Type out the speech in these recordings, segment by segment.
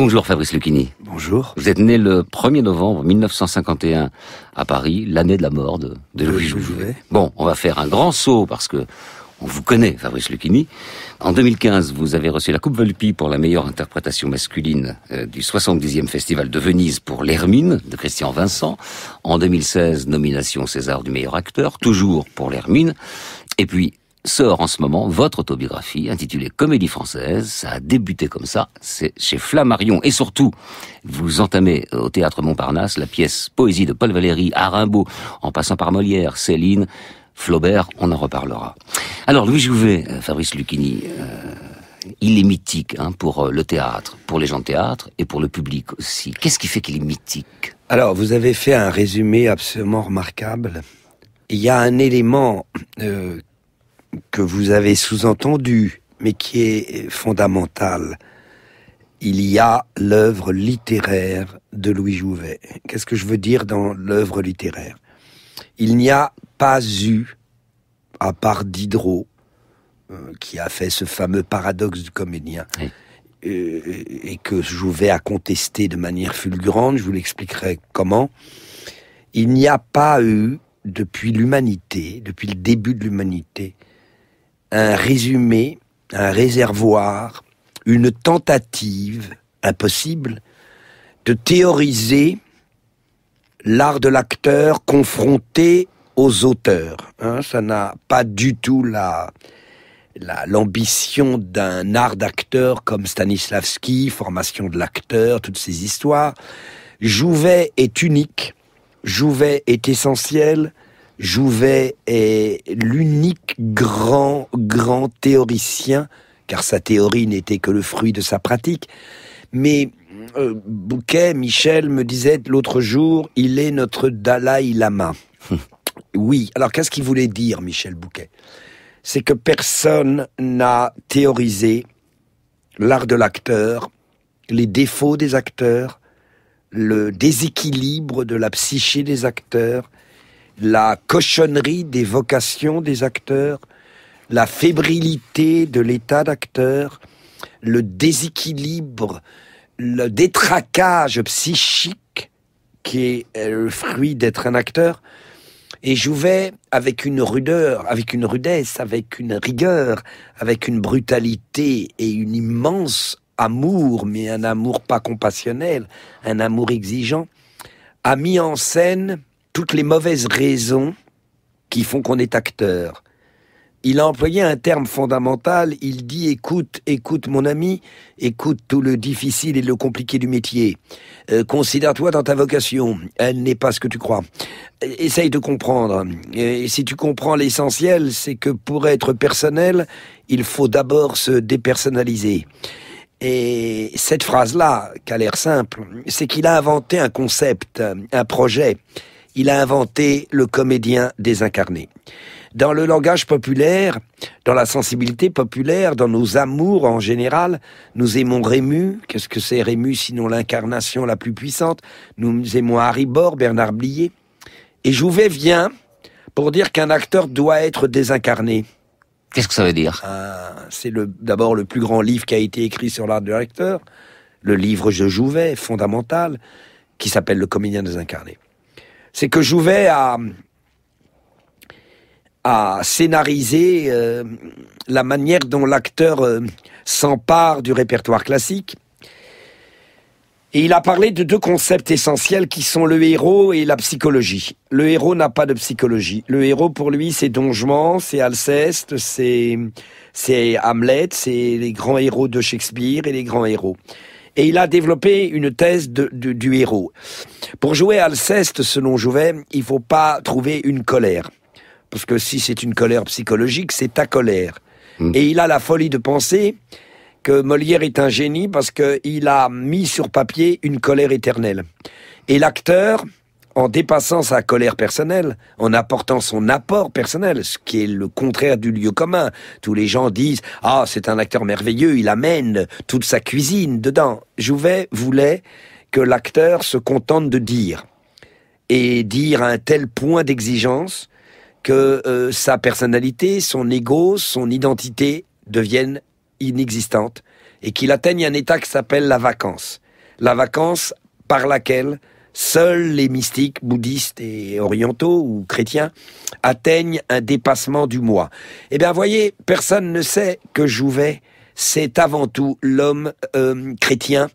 Bonjour Fabrice Lucchini. Bonjour. Vous êtes né le 1er novembre 1951 à Paris, l'année de la mort de, Louis Jouvet. Bon, on va faire un grand saut parce que on vous connaît, Fabrice Lucchini. En 2015, vous avez reçu la Coupe Volpi pour la meilleure interprétation masculine euh, du 70e Festival de Venise pour L'Hermine de Christian Vincent. En 2016, nomination César du meilleur acteur, toujours pour L'Hermine. Et puis, sort en ce moment votre autobiographie intitulée Comédie française. Ça a débuté comme ça, c'est chez Flammarion. Et surtout, vous entamez euh, au théâtre Montparnasse la pièce Poésie de Paul Valéry à Rimbaud, en passant par Molière, Céline, Flaubert, on en reparlera. Alors Louis Jouvet, euh, Fabrice Lucchini, euh, il est mythique hein, pour le théâtre, pour les gens de théâtre et pour le public aussi. Qu'est-ce qui fait qu'il est mythique Alors vous avez fait un résumé absolument remarquable. Il y a un élément euh, que vous avez sous-entendu, mais qui est fondamental, Il y a l'œuvre littéraire de Louis Jouvet. Qu'est-ce que je veux dire dans l'œuvre littéraire Il n'y a pas eu, à part Diderot, euh, qui a fait ce fameux paradoxe du comédien, euh, et que Jouvet a contesté de manière fulgurante, je vous l'expliquerai comment, il n'y a pas eu, depuis l'humanité, depuis le début de l'humanité, un résumé, un réservoir, une tentative impossible de théoriser l'art de l'acteur confronté aux auteurs. Hein, ça n'a pas du tout la l'ambition d'un art d'acteur comme Stanislavski, formation de l'acteur, toutes ces histoires. Jouvet est unique, Jouvet est essentiel, Jouvet est l'unique grand, grand théoricien, car sa théorie n'était que le fruit de sa pratique. Mais euh, Bouquet, Michel me disait l'autre jour, il est notre Dalai Lama. oui, alors qu'est-ce qu'il voulait dire, Michel Bouquet C'est que personne n'a théorisé l'art de l'acteur, les défauts des acteurs, le déséquilibre de la psyché des acteurs, la cochonnerie des vocations des acteurs, la fébrilité de l'état d'acteur, le déséquilibre, le détraquage psychique qui est euh, le fruit d'être un acteur. Et je avec une rudeur, avec une rudesse, avec une rigueur, avec une brutalité et une immense amour, mais un amour pas compassionnel, un amour exigeant, a mis en scène toutes les mauvaises raisons qui font qu'on est acteur. Il a employé un terme fondamental, il dit écoute, écoute mon ami, écoute tout le difficile et le compliqué du métier. Euh, considère-toi dans ta vocation, elle n'est pas ce que tu crois. Euh, essaye de comprendre. Euh, et si tu comprends l'essentiel, c'est que pour être personnel, il faut d'abord se dépersonnaliser. Et cette phrase-là, qui a l'air simple, c'est qu'il a inventé un concept, un projet il a inventé le comédien désincarné. Dans le langage populaire, dans la sensibilité populaire, dans nos amours en général, nous aimons Rému. Qu'est-ce que c'est Rému sinon l'incarnation la plus puissante Nous aimons Harry Bord, Bernard Blier. Et Jouvet vient pour dire qu'un acteur doit être désincarné. Qu'est-ce que ça veut dire ah, C'est d'abord le plus grand livre qui a été écrit sur l'art de l'acteur, le livre de Jouvet, fondamental, qui s'appelle Le comédien désincarné c'est que Jouvet a, à scénariser euh, la manière dont l'acteur euh, s'empare du répertoire classique. Et il a parlé de deux concepts essentiels qui sont le héros et la psychologie. Le héros n'a pas de psychologie. Le héros, pour lui, c'est Don c'est Alceste, c'est Hamlet, c'est les grands héros de Shakespeare et les grands héros et il a développé une thèse du héros. Pour jouer Alceste, selon Jouvet, il faut pas trouver une colère. Parce que si c'est une colère psychologique, c'est ta colère. Hmm. Et il a la folie de penser que Molière est un génie parce qu'il a mis sur papier une colère éternelle. Et l'acteur, en dépassant sa colère personnelle, en apportant son apport personnel, ce qui est le contraire du lieu commun. Tous les gens disent « Ah, c'est un acteur merveilleux, il amène toute sa cuisine dedans ». Jouvet voulait que l'acteur se contente de dire, et dire à un tel point d'exigence que euh, sa personnalité, son ego, son identité deviennent inexistantes, et qu'il atteigne un état qui s'appelle la vacance. La vacance par laquelle Seuls les mystiques bouddhistes et orientaux ou chrétiens atteignent un dépassement du moi. Eh bien, voyez, personne ne sait que Jouvet, c'est avant tout l'homme euh, chrétien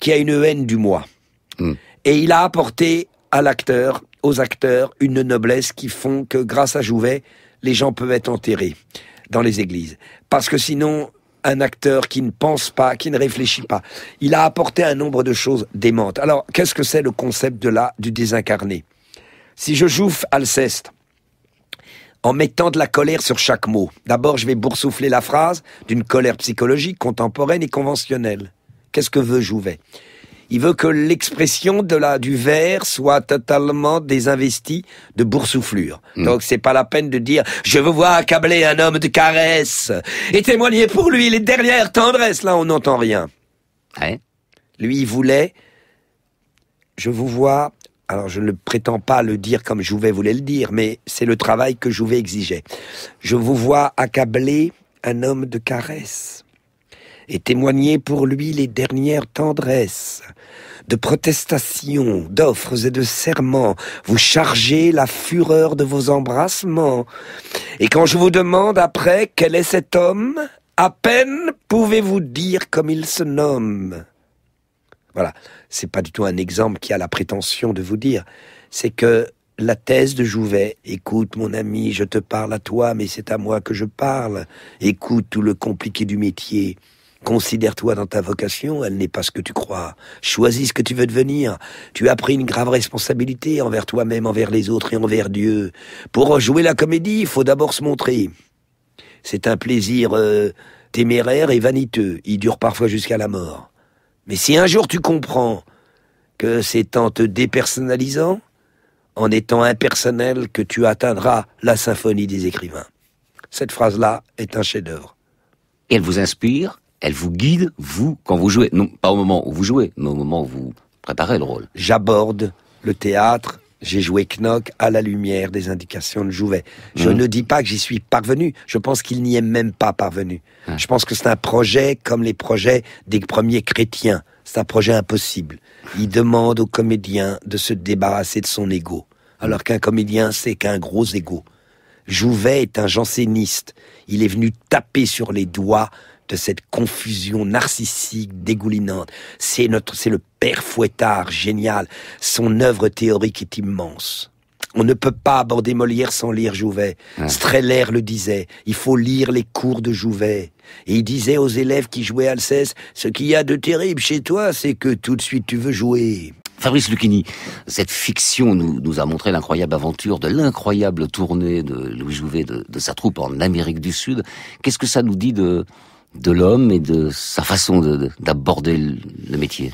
qui a une haine du moi. Hmm. Et il a apporté à l'acteur, aux acteurs, une noblesse qui font que grâce à Jouvet, les gens peuvent être enterrés dans les églises. Parce que sinon, un acteur qui ne pense pas, qui ne réfléchit pas. Il a apporté un nombre de choses démentes. Alors, qu'est-ce que c'est le concept de la, du désincarné Si je joue Alceste, en mettant de la colère sur chaque mot. D'abord, je vais boursoufler la phrase d'une colère psychologique, contemporaine et conventionnelle. Qu'est-ce que veut Jouvet il veut que l'expression de la du verre soit totalement désinvestie de boursouflure. Hmm. Donc c'est pas la peine de dire je veux voir accabler un homme de caresse et témoigner pour lui les dernières tendresses. Là on n'entend rien. Lui il voulait je vous vois. Alors je ne prétends pas le dire comme Jouvet voulait le dire, mais c'est le travail que Jouvet exigeait. Je vous vois accabler un homme de caresse. » et témoignez pour lui les dernières tendresses. De protestations, d'offres et de serments, vous chargez la fureur de vos embrassements. Et quand je vous demande après quel est cet homme, à peine pouvez-vous dire comme il se nomme. Voilà, c'est pas du tout un exemple qui a la prétention de vous dire. C'est que la thèse de Jouvet, écoute mon ami, je te parle à toi, mais c'est à moi que je parle, écoute tout le compliqué du métier, Considère-toi dans ta vocation, elle n'est pas ce que tu crois. Choisis ce que tu veux devenir. Tu as pris une grave responsabilité envers toi-même, envers les autres et envers Dieu. Pour jouer la comédie, il faut d'abord se montrer. C'est un plaisir euh, téméraire et vaniteux. Il dure parfois jusqu'à la mort. Mais si un jour tu comprends que c'est en te dépersonnalisant, en étant impersonnel, que tu atteindras la symphonie des écrivains. Cette phrase-là est un chef-d'œuvre. Elle vous inspire elle vous guide, vous, quand vous jouez. Non, pas au moment où vous jouez, mais au moment où vous préparez le rôle. J'aborde le théâtre j'ai joué Knock à la lumière des indications de Jouvet. Je mhm. ne dis pas que j'y suis parvenu. Je pense qu'il n'y est même pas parvenu. Ah. Je pense que c'est un projet comme les projets des premiers chrétiens. C'est un projet impossible. Il demande au comédien de se débarrasser de son ego. Alors qu'un comédien, c'est qu'un gros ego. Jouvet est un janséniste. Il est venu taper sur les doigts de cette confusion narcissique dégoulinante. C'est notre, c'est le père Fouettard, génial. Son œuvre théorique est immense. On ne peut pas aborder Molière sans lire Jouvet. Ouais. le disait. Il faut lire les cours de Jouvet. Et il disait aux élèves qui jouaient Alsace ce qu'il y a de terrible chez toi, c'est que tout de suite tu veux jouer. Fabrice Lucchini, cette fiction nous, a montré l'incroyable aventure de l'incroyable tournée de Louis Jouvet de, sa troupe en Amérique du Sud. Qu'est-ce que ça nous dit de, de l'homme et de sa façon d'aborder le, métier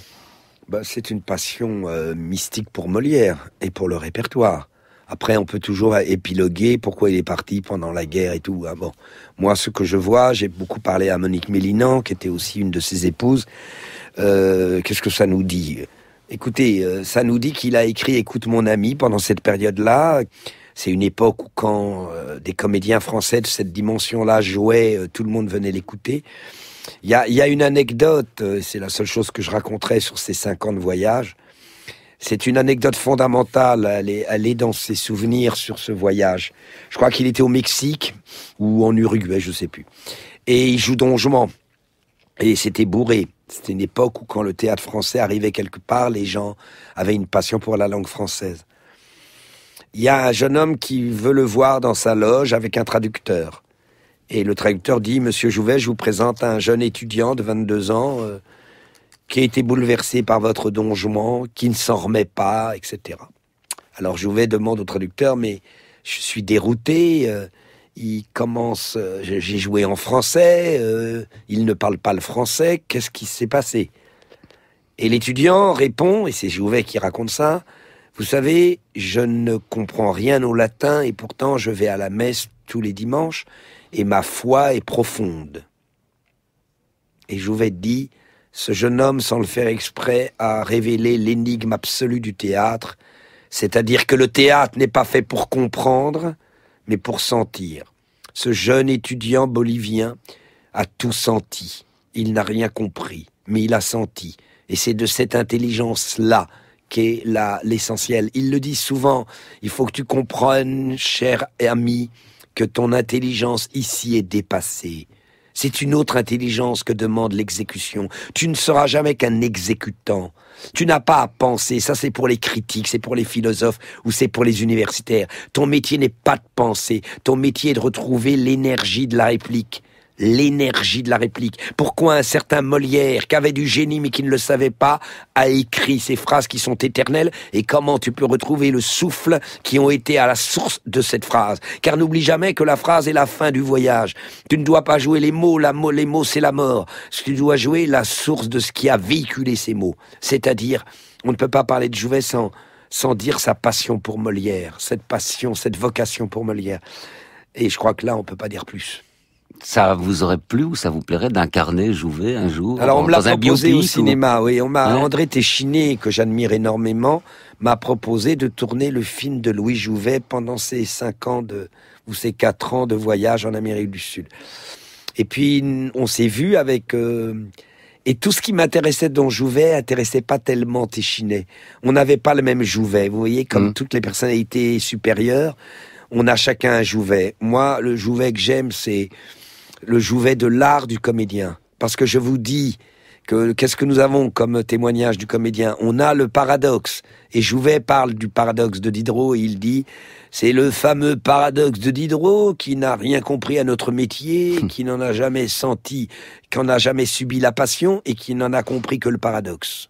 bah, C'est une passion euh, mystique pour Molière et pour le répertoire. Après, on peut toujours épiloguer pourquoi il est parti pendant la guerre et tout. Hein. bon, moi, ce que je vois, j'ai beaucoup parlé à Monique Mélinan, qui était aussi une de ses épouses. Euh, qu'est-ce que ça nous dit Écoutez, euh, ça nous dit qu'il a écrit Écoute mon ami pendant cette période-là. C'est une époque où quand euh, des comédiens français de cette dimension-là jouaient, euh, tout le monde venait l'écouter. Il y a, une anecdote, c'est la seule chose que je raconterai sur ces cinq ans de voyage. C'est une anecdote fondamentale, elle est, dans ses souvenirs sur ce voyage. Je crois qu'il était au Mexique ou en Uruguay, je ne sais plus. Et il joue donjement. Et c'était bourré. C'était une époque où quand le théâtre français arrivait quelque part, les gens avaient une passion pour la langue française. Il y a un jeune homme qui veut le voir dans sa loge avec un traducteur. Et le traducteur dit, Monsieur Jouvet, je vous présente un jeune étudiant de 22 ans euh, qui a été bouleversé par votre donjement, qui ne s'en remet pas, etc. Alors Jouvet demande au traducteur, mais je suis dérouté, euh, il commence, euh, j'ai joué en français, euh, il ne parle pas le français, qu'est-ce qui s'est passé Et l'étudiant répond, et c'est Jouvet qui raconte ça, vous savez, je ne comprends rien au latin et pourtant je vais à la messe tous les dimanches et ma foi est profonde. Et Jouvet dit, ce jeune homme, sans le faire exprès, a révélé l'énigme absolue du théâtre, c'est-à-dire que le théâtre n'est pas fait pour comprendre, mais pour sentir. Ce jeune étudiant bolivien a tout senti. Il n'a rien compris, mais il a senti. Et c'est de cette intelligence-là qu'est l'essentiel. Il le dit souvent, il faut que tu comprennes, cher ami, que ton intelligence ici est dépassée. C'est une autre intelligence que demande l'exécution. Tu ne seras jamais qu'un exécutant. Tu n'as pas à penser, ça c'est pour les critiques, c'est pour les philosophes ou c'est pour les universitaires. Ton métier n'est pas de penser, ton métier est de retrouver l'énergie de la réplique l'énergie de la réplique. Pourquoi un certain Molière, qui avait du génie mais qui ne le savait pas, a écrit ces phrases qui sont éternelles et comment tu peux retrouver le souffle qui ont été à la source de cette phrase. Car n'oublie jamais que la phrase est la fin du voyage. Tu ne dois pas jouer les mots, la les mots c'est la mort. Tu dois jouer la source de ce qui a véhiculé ces mots. C'est-à-dire, on ne peut pas parler de Jouvet sans, sans dire sa passion pour Molière, cette passion, cette vocation pour Molière. Et je crois que là, on ne peut pas dire plus ça vous aurait plu ou ça vous plairait d'incarner Jouvet un jour Alors on me l'a proposé au cinéma, oui. On m'a André Téchiné, que j'admire énormément, m'a proposé de tourner le film de Louis Jouvet pendant ses cinq ans de ou ses quatre ans de voyage en Amérique du Sud. Et puis on s'est vu avec. Euh, et tout ce qui m'intéressait dans Jouvet intéressait pas tellement Téchiné. On n'avait pas le même Jouvet. Vous voyez, comme mm. toutes les personnalités supérieures, on a chacun un Jouvet. Moi, le Jouvet que j'aime, c'est le jouvet de l'art du comédien. Parce que je vous dis que qu'est-ce que nous avons comme témoignage du comédien On a le paradoxe. Et Jouvet parle du paradoxe de Diderot et il dit c'est le fameux paradoxe de Diderot qui n'a rien compris à notre métier, hum. qui n'en a jamais senti, qui n'en a jamais subi la passion et qui n'en a compris que le paradoxe.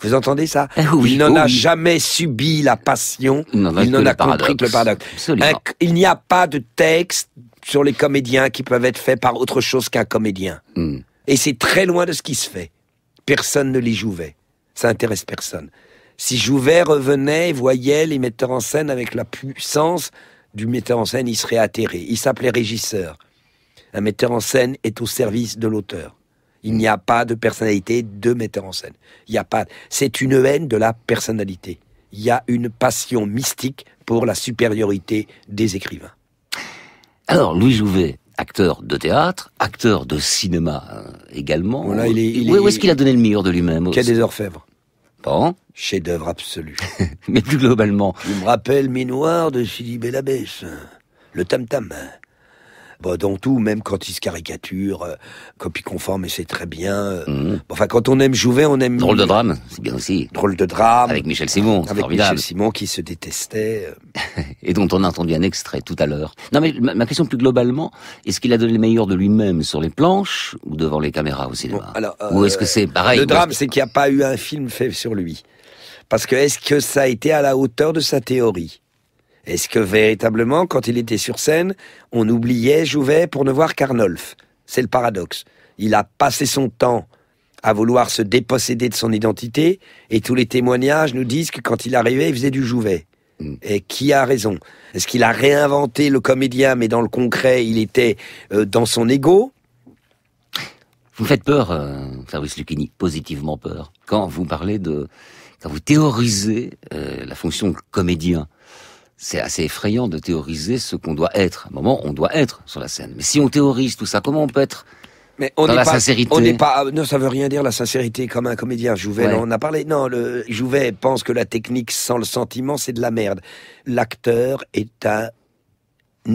Vous entendez ça eh Il n'en a oh jamais subi la passion, il n'en a, compris que le paradoxe. Il n'y a pas de texte sur les comédiens qui peuvent être faits par autre chose qu'un comédien. Hmm. Et c'est très loin de ce qui se fait. Personne ne les jouvait. Ça intéresse personne. Si Jouvet revenait, voyait les metteurs en scène avec la puissance du metteur en scène, il serait atterré. Il s'appelait régisseur. Un metteur en scène est au service de l'auteur. Il n'y a pas de personnalité de metteur en scène. Il y a pas. C'est une haine de la personnalité. Il y a une passion mystique pour la supériorité des écrivains. Alors, Louis Jouvet, acteur de théâtre, acteur de cinéma euh, également. Voilà, est, est, ce qu'il a donné le meilleur de lui-même Quai des Orfèvres. Bon. Chef-d'œuvre absolu. Mais plus globalement. Il me rappelle Minoir de Sylvie Bellabès. Le tam-tam bah, dans tout, même quand il se caricature, euh, copie conforme, et c'est très bien. Euh. Mhm. Enfin, quand on aime Jouvet, on aime... Drôle de drame, c'est bien aussi. Drôle de drame. Avec Michel Simon, Avec formidable. Michel Simon qui se détestait. Euh. et dont on a entendu un extrait tout à l'heure. Non mais ma question plus globalement, est-ce qu'il a donné le meilleur de lui-même sur les planches ou devant les caméras au cinéma Ou est-ce que c'est pareil Le drame, c'est qu'il n'y a pas eu un film fait sur lui. Parce que est-ce que ça a été à la hauteur de sa théorie est-ce que véritablement, quand il était sur scène, on oubliait Jouvet pour ne voir qu'Arnolphe C'est le paradoxe. Il a passé son temps à vouloir se déposséder de son identité, et tous les témoignages nous disent que quand il arrivait, il faisait du Jouvet. Mm. Et qui a raison Est-ce qu'il a réinventé le comédien, mais dans le concret, il était euh, dans son ego Vous faites peur, euh, Fabrice Lucchini, positivement peur, quand vous parlez de... quand vous théorisez euh, la fonction comédien c'est assez effrayant de théoriser ce qu'on doit être. À un moment, on doit être sur la scène. Mais si on théorise tout ça, comment on peut être mais on sincérité. on n'est ça veut rien dire la sincérité comme un comédien. Jouvet, on a parlé. Non, le, Jouvet pense que la technique sans le sentiment, c'est de la merde. L'acteur est un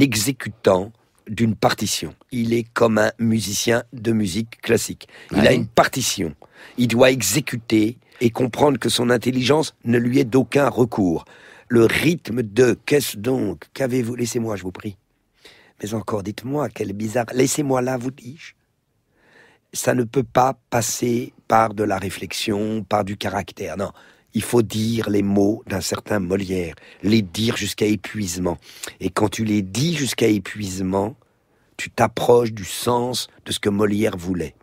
exécutant d'une partition. Il est comme un musicien de musique classique. Il a une partition. Il doit exécuter et comprendre que son intelligence ne lui est d'aucun recours le rythme de qu'est-ce donc Qu'avez-vous Laissez-moi, je vous prie. Mais encore, dites-moi, quel bizarre. Laissez-moi là, vous dis-je. Ça ne peut pas passer par de la réflexion, par du caractère. Non, il faut dire les mots d'un certain Molière, les dire jusqu'à épuisement. Et quand tu les dis jusqu'à épuisement, tu t'approches du sens de ce que Molière voulait.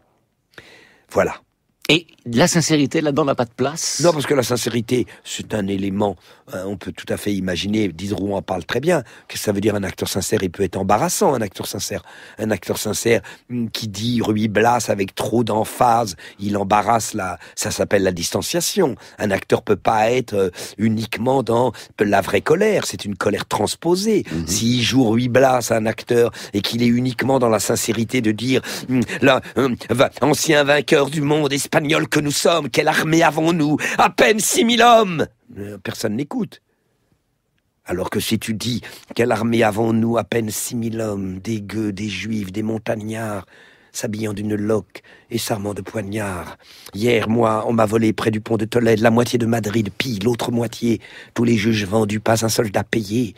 Voilà. Et la sincérité là-dedans n'a pas de place Non, parce que la sincérité, c'est un élément, euh, on peut tout à fait imaginer, Diderot en parle très bien, que ça veut dire un acteur sincère, il peut être embarrassant, un acteur sincère. Un acteur sincère hmm, qui dit Ruy Blas avec trop d'emphase, il embarrasse la... ça s'appelle la distanciation. Un acteur peut pas être euh, uniquement dans la vraie colère, c'est une colère transposée. Mhm. S'il joue Ruy Blas un acteur et qu'il est uniquement dans la sincérité de dire, hmm, là, hmm, ancien vainqueur du monde, espagnol, que nous sommes, quelle armée avons-nous À peine six mille hommes euh, Personne n'écoute. Alors que si tu dis Quelle armée avons-nous À peine six mille hommes, des gueux, des juifs, des montagnards, s'habillant d'une loque et s'armant de poignards. Hier, moi, on m'a volé près du pont de Tolède la moitié de Madrid, puis l'autre moitié, tous les juges vendus, pas un soldat payé.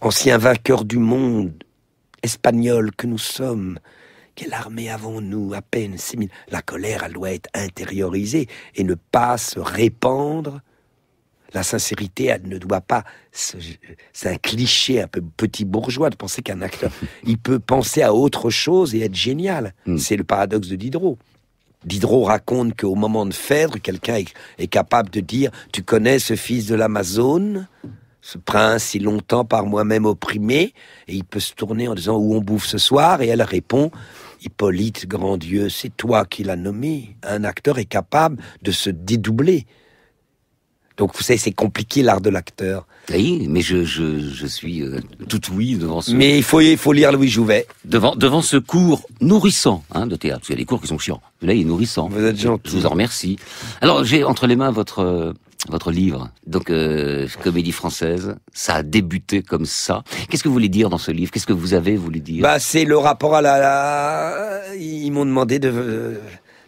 Anciens vainqueurs du monde, espagnols que nous sommes, quelle armée avons-nous À peine 6000. La colère, elle doit être intériorisée et ne pas se répandre. La sincérité, elle ne doit pas. C'est un cliché un peu petit bourgeois de penser qu'un acteur, il peut penser à autre chose et être génial. Hmm. C'est le paradoxe de Diderot. Diderot raconte qu'au moment de Phèdre, quelqu'un est, capable de dire Tu connais ce fils de l'Amazone ce prince si longtemps par moi-même opprimé, et il peut se tourner en disant où on bouffe ce soir, et elle répond Hippolyte, grand Dieu, c'est toi qui l'as nommé. Un acteur est capable de se dédoubler. Donc vous savez, c'est compliqué l'art de l'acteur. Oui, mais je, je, je suis euh, tout oui devant ce... Mais il faut, il faut lire Louis Jouvet. Devant, devant ce cours nourrissant hein, de théâtre. Parce il y a des cours qui sont chiants. Là, il est nourrissant. Vous êtes gentil. Je vous en remercie. Alors, j'ai entre les mains votre... Euh, votre livre. Donc, euh, comédie française, ça a débuté comme ça. Qu'est-ce que vous voulez dire dans ce livre Qu'est-ce que vous avez voulu dire Bah, c'est le rapport à la. Ils m'ont demandé de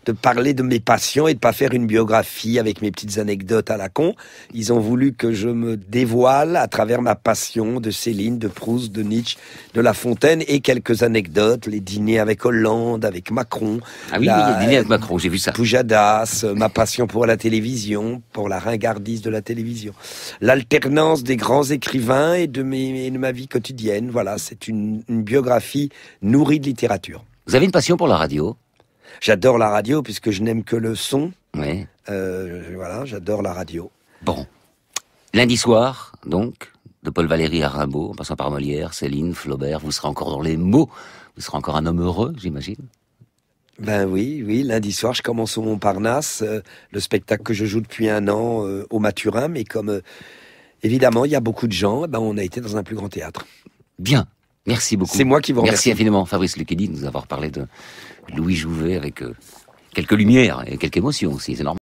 de parler de mes passions et de ne pas faire une biographie avec mes petites anecdotes à la con. Ils ont voulu que je me dévoile à travers ma passion de Céline, de Proust, de Nietzsche, de La Fontaine et quelques anecdotes, les dîners avec Hollande, avec Macron. Ah oui, les dîners avec Macron, j'ai vu ça. Poujadas, euh, ma passion pour la télévision, pour la ringardise de la télévision. L'alternance des grands écrivains et de, ma vie quotidienne. Voilà, c'est une biographie nourrie de littérature. Vous avez une passion pour la radio J'adore la radio puisque je n'aime que le son. Oui. Euh, voilà, j'adore la radio. Bon. Lundi soir, donc, de Paul Valéry à Rimbaud, en passant par Molière, Céline, Flaubert, vous serez encore dans les mots. Vous serez encore un homme heureux, j'imagine. Ben oui, oui, lundi soir, je commence au Montparnasse, euh, le spectacle que je joue depuis un an euh, au Maturin, mais comme évidemment il y a beaucoup de gens, eh ben on a été dans un plus grand théâtre. Bien, merci beaucoup. C'est moi qui vous remercie. Merci infiniment Fabrice Lucchini de nous avoir parlé de Louis Jouvet avec quelques lumières et quelques émotions aussi, c'est normal.